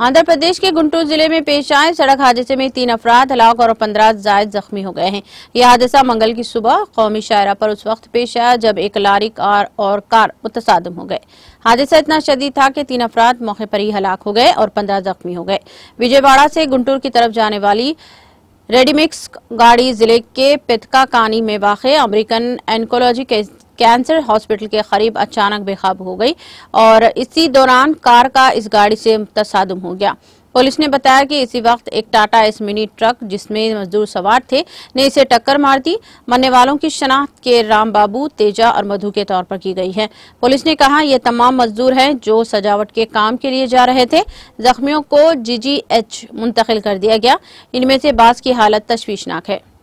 आंध्र प्रदेश के गुंटूर जिले में पेश आए सड़क हादसे में तीन अफराद हलाक और पंद्रह जायद जख्मी हो गए हैं यह हादसा मंगल की सुबह कौमी शायरा पर उस वक्त पेश आया जब एक लारी कार और कार मुतसादम हो गए हादसा इतना शदीद था कि तीन अफराद मौके पर ही हलाक हो गए और पंद्रह जख्मी हो गए विजयवाड़ा से गुंटूर की तरफ जाने वाली रेडीमिक्स गाड़ी जिले के पितका कानी में वाक़ अमरीकन एनकोलॉजी कैंसर हॉस्पिटल के करीब अचानक बेखाब हो गई और इसी दौरान कार का इस गाड़ी से तसादम हो गया पुलिस ने बताया कि इसी वक्त एक टाटा एस मिनी ट्रक जिसमें मजदूर सवार थे ने इसे टक्कर मार दी मरने वालों की शनाख्त के राम बाबू तेजा और मधु के तौर पर की गई है पुलिस ने कहा ये तमाम मजदूर हैं जो सजावट के काम के लिए जा रहे थे जख्मियों को जीजीएच मुंतकिल कर दिया गया इनमें से बास की हालत तश्वीशनाक है